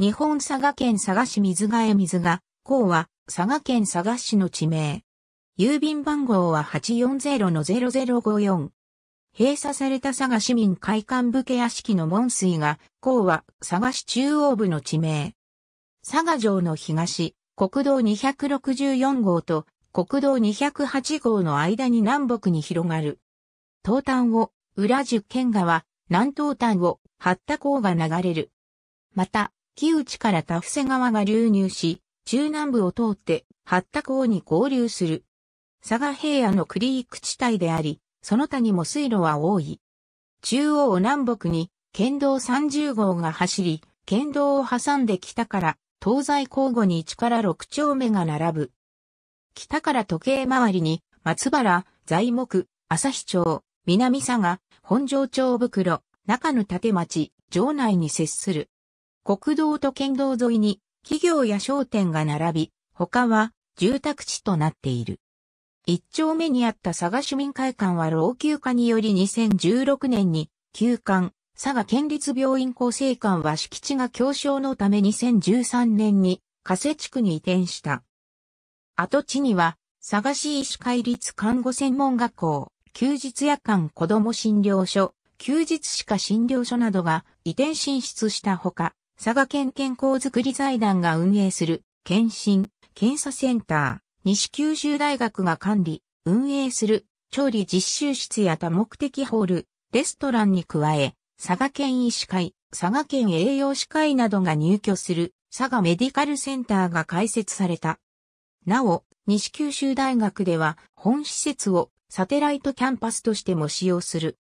日本佐賀県佐賀市水ヶ江水ヶ、港は佐賀県佐賀市の地名。郵便番号は840-0054。閉鎖された佐賀市民会館武家屋敷の門水が、港は佐賀市中央部の地名。佐賀城の東、国道264号と国道208号の間に南北に広がる。東端を、裏十県川、南東端を、八田港が流れる。また、木内から田伏川が流入し、中南部を通って八田港に合流する。佐賀平野のクリーク地帯であり、その他にも水路は多い。中央南北に県道30号が走り、県道を挟んで北から東西交互に1から6丁目が並ぶ。北から時計回りに松原、材木、日町、南佐賀、本庄町袋、中野立町、城内に接する。国道と県道沿いに企業や商店が並び、他は住宅地となっている。一丁目にあった佐賀市民会館は老朽化により2016年に休館、佐賀県立病院厚生館は敷地が狭小のため2013年に加瀬地区に移転した。跡地には佐賀市医師会立看護専門学校、休日夜間子ども診療所、休日歯科診療所などが移転進出したほか、佐賀県健康づくり財団が運営する、検診、検査センター、西九州大学が管理、運営する、調理実習室や多目的ホール、レストランに加え、佐賀県医師会、佐賀県栄養士会などが入居する、佐賀メディカルセンターが開設された。なお、西九州大学では、本施設をサテライトキャンパスとしても使用する。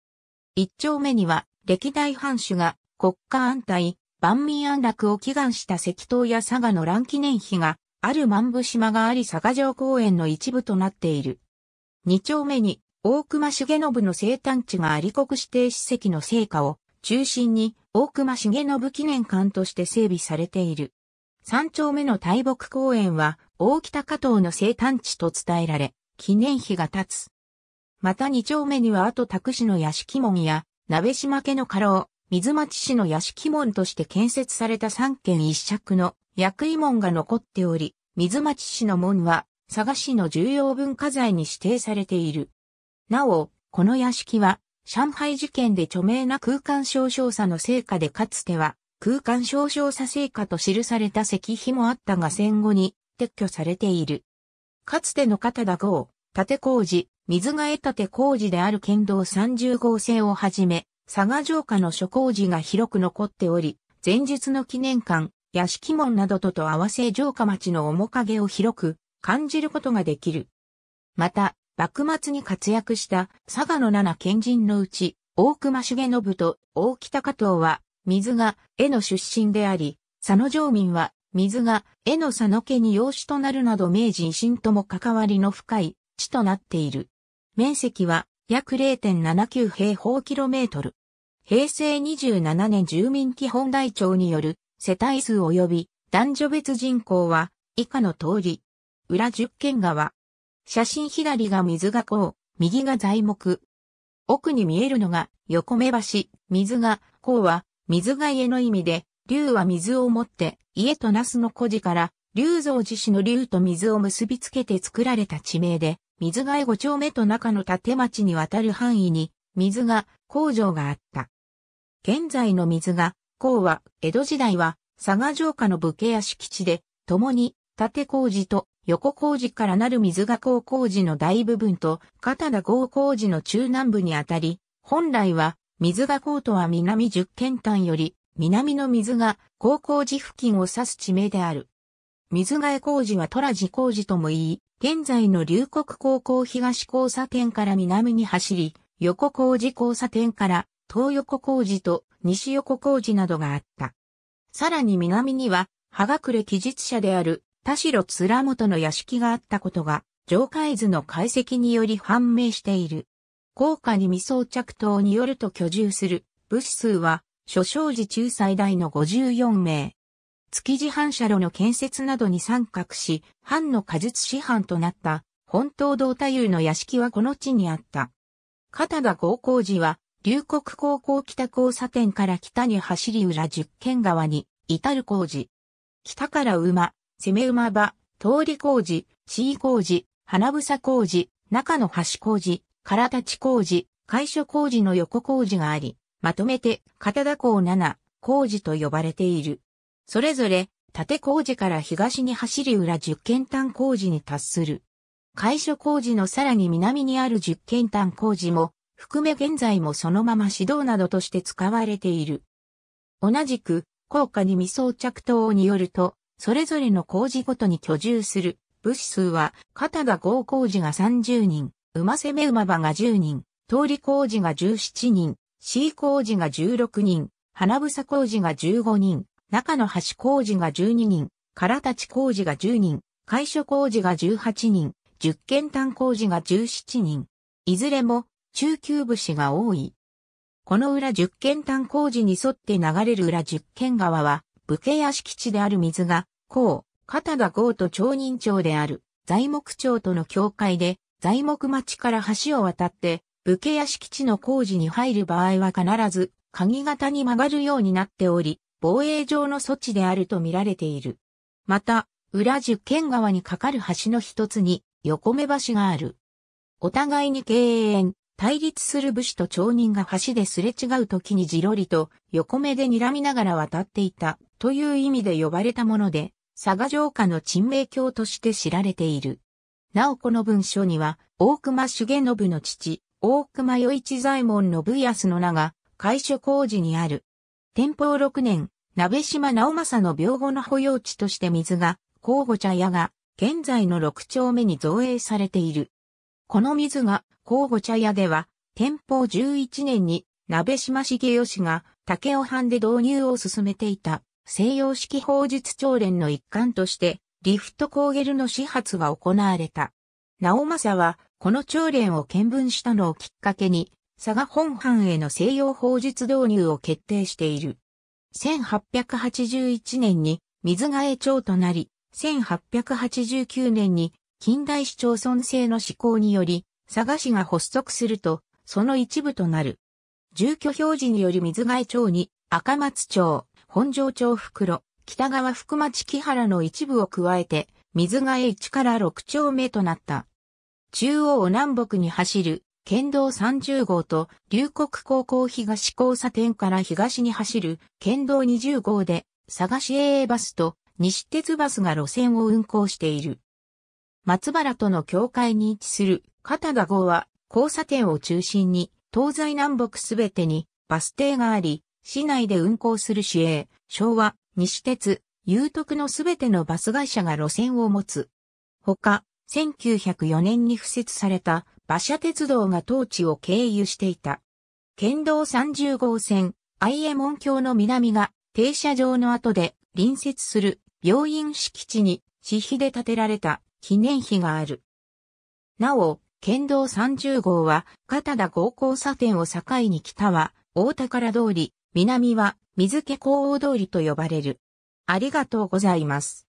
一丁目には、歴代藩主が国家安泰、万民安楽を祈願した石灯や佐賀の乱記念碑がある万部島があり佐賀城公園の一部となっている。二丁目に大隈重信の生誕地があり国指定史跡の成果を中心に大隈重信記念館として整備されている。三丁目の大木公園は大北加藤の生誕地と伝えられ、記念碑が立つ。また二丁目には後拓市の屋敷門や鍋島家の家老、水町市の屋敷門として建設された三軒一尺の薬医門が残っており、水町市の門は佐賀市の重要文化財に指定されている。なお、この屋敷は上海事件で著名な空間少々差の成果でかつては空間少々差成果と記された石碑もあったが戦後に撤去されている。かつての片田郷、立工事、水替え建工事である県道30号線をはじめ、佐賀城下の諸工事が広く残っており、前述の記念館、屋敷門などとと合わせ城下町の面影を広く感じることができる。また、幕末に活躍した佐賀の七賢人のうち、大隈重信と大北加藤は、水が絵の出身であり、佐野城民は、水が絵の佐野家に養子となるなど明治維新とも関わりの深い地となっている。面積は約0.79平方キロメートル。平成27年住民基本台帳による世帯数及び男女別人口は以下の通り。裏十軒川。写真左が水がこ右が材木。奥に見えるのが横目橋、水が、こは水が家の意味で、竜は水を持って家と那須の古事から竜造寺市の竜と水を結びつけて作られた地名で、水が江五丁目と中の建町に渡る範囲に水が工場があった。現在の水が、港は、江戸時代は、佐賀城下の武家屋敷地で、共に、縦工事と横工事からなる水が港工事の大部分と、片田郷工事の中南部にあたり、本来は、水が港とは南十県間より、南の水が高工事付近を指す地名である。水が江工事は虎寺工事とも言い、現在の龍谷高校東交差点から南に走り、横工事交差点から東横工事と西横工事などがあった。さらに南には、葉隠れ記述者である田代貫元の屋敷があったことが、上海図の解析により判明している。高架に未装着等によると居住する物資数は、諸生寺中最大の54名。築地反射炉の建設などに参画し、藩の果実師範となった本島道太夫の屋敷はこの地にあった。片田合工事は龍谷高校北交差点から北に走り裏十間川に、至る工事。北から馬、攻め馬場、通り工事、C 工事、花房工事、中の橋工事、唐立工事、海所工事の横工事があり、まとめて、片田港7、工事と呼ばれている。それぞれ、縦工事から東に走り裏十間単工事に達する。海所工事のさらに南にある十間単工事も、含め現在もそのまま指導などとして使われている。同じく、高果に未装着等によると、それぞれの工事ごとに居住する物資数は、片田合工事が30人、馬攻め馬場が10人、通り工事が17人、C 工事が16人、花房工事が15人、中の橋工事が12人、唐立工事が10人、会所工事が18人、十件単工事が17人。いずれも中級武士が多い。この裏十軒炭工事に沿って流れる裏十軒川は、武家屋敷地である水が、甲、片田郷と町人町である、材木町との境界で、材木町から橋を渡って、武家屋敷地の工事に入る場合は必ず、鍵型に曲がるようになっており、防衛上の措置であると見られている。また、裏十軒川に架かる橋の一つに、横目橋がある。お互いに敬遠、対立する武士と町人が橋ですれ違う時にじろりと横目で睨みながら渡っていたという意味で呼ばれたもので、佐賀城下の鎮明教として知られている。なおこの文書には、大隈重信の父、大隈与一左衛門信康の名が、改所工事にある。天保6年、鍋島直政の病後の保養地として水が、交互茶屋が、現在の6丁目に造営されている。この水が、甲五茶屋では、天保11年に鍋島重義が竹尾藩で導入を進めていた西洋式法術朝練の一環として、リフトコーゲルの始発が行われた。直政は、この朝練を見聞したのをきっかけに、佐賀本藩への西洋法術導入を決定している。1881年に水替え町となり、1889年に近代市町村制の施行により、佐賀市が発足すると、その一部となる。住居表示により水貝町に赤松町、本庄町袋、北川福町木原の一部を加えて、水貝江1から6丁目となった。中央を南北に走る県道30号と龍谷高校東交差点から東に走る県道20号で佐賀市 AA バスと西鉄バスが路線を運行している。松原との境界に位置する片田号は交差点を中心に東西南北すべてにバス停があり、市内で運行する市営、昭和、西鉄、有徳のすべてのバス会社が路線を持つ。ほか、1904年に付設された馬車鉄道が当地を経由していた。県道30号線、愛江門橋の南が停車場の後で隣接する病院敷地に私費で建てられた記念碑がある。なお、県道30号は、片田高校差点を境に北は、大宝通り、南は、水気高王通りと呼ばれる。ありがとうございます。